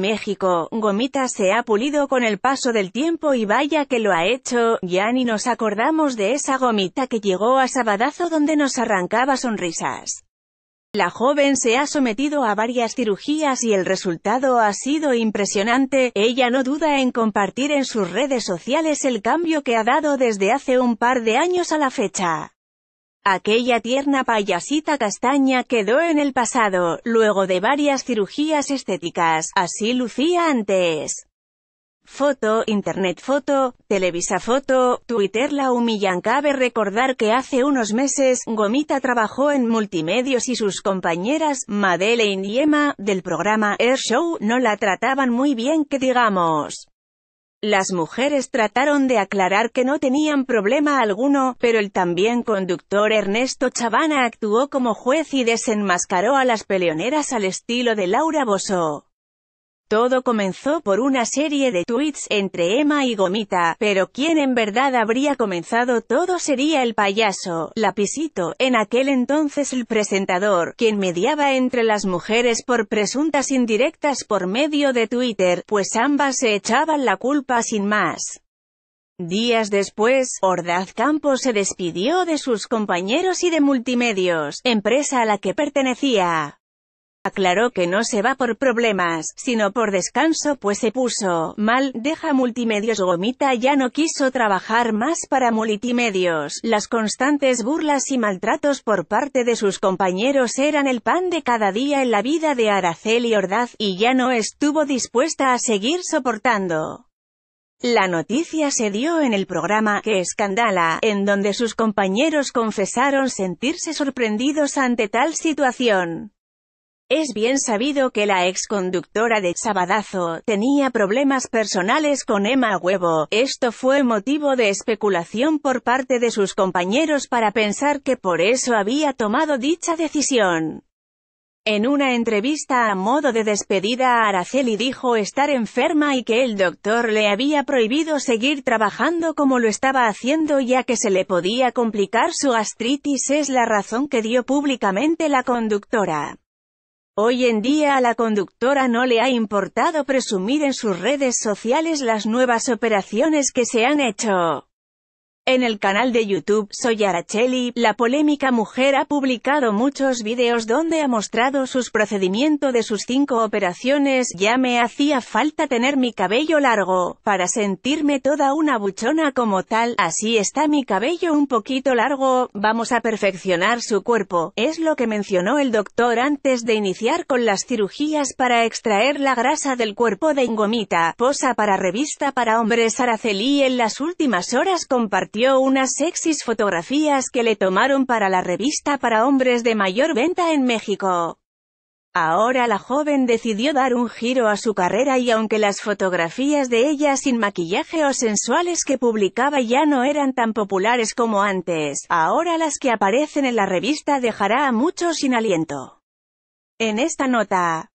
México, Gomita se ha pulido con el paso del tiempo y vaya que lo ha hecho, ya ni nos acordamos de esa Gomita que llegó a Sabadazo donde nos arrancaba sonrisas. La joven se ha sometido a varias cirugías y el resultado ha sido impresionante, ella no duda en compartir en sus redes sociales el cambio que ha dado desde hace un par de años a la fecha. Aquella tierna payasita castaña quedó en el pasado, luego de varias cirugías estéticas, así lucía antes. Foto, Internet Foto, Televisa Foto, Twitter La humillan. Cabe recordar que hace unos meses, Gomita trabajó en multimedios y sus compañeras, Madeleine y Emma, del programa Air Show, no la trataban muy bien que digamos. Las mujeres trataron de aclarar que no tenían problema alguno, pero el también conductor Ernesto Chavana actuó como juez y desenmascaró a las peleoneras al estilo de Laura Bosso. Todo comenzó por una serie de tweets entre Emma y Gomita, pero quien en verdad habría comenzado todo sería el payaso, Lapisito, en aquel entonces el presentador, quien mediaba entre las mujeres por presuntas indirectas por medio de Twitter, pues ambas se echaban la culpa sin más. Días después, Ordaz Campos se despidió de sus compañeros y de Multimedios, empresa a la que pertenecía. Aclaró que no se va por problemas, sino por descanso pues se puso mal, deja multimedios Gomita ya no quiso trabajar más para multimedios, las constantes burlas y maltratos por parte de sus compañeros eran el pan de cada día en la vida de Araceli Ordaz, y ya no estuvo dispuesta a seguir soportando. La noticia se dio en el programa Que Escandala, en donde sus compañeros confesaron sentirse sorprendidos ante tal situación. Es bien sabido que la ex conductora de Sabadazo tenía problemas personales con Emma Huevo. Esto fue motivo de especulación por parte de sus compañeros para pensar que por eso había tomado dicha decisión. En una entrevista a modo de despedida, Araceli dijo estar enferma y que el doctor le había prohibido seguir trabajando como lo estaba haciendo ya que se le podía complicar su gastritis es la razón que dio públicamente la conductora. Hoy en día a la conductora no le ha importado presumir en sus redes sociales las nuevas operaciones que se han hecho. En el canal de YouTube Soy Araceli, la polémica mujer ha publicado muchos videos donde ha mostrado sus procedimientos de sus cinco operaciones, ya me hacía falta tener mi cabello largo, para sentirme toda una buchona como tal, así está mi cabello un poquito largo, vamos a perfeccionar su cuerpo, es lo que mencionó el doctor antes de iniciar con las cirugías para extraer la grasa del cuerpo de Ingomita, posa para revista para hombres Araceli en las últimas horas compartió unas sexys fotografías que le tomaron para la revista para hombres de mayor venta en México. Ahora la joven decidió dar un giro a su carrera y aunque las fotografías de ella sin maquillaje o sensuales que publicaba ya no eran tan populares como antes, ahora las que aparecen en la revista dejará a muchos sin aliento. En esta nota,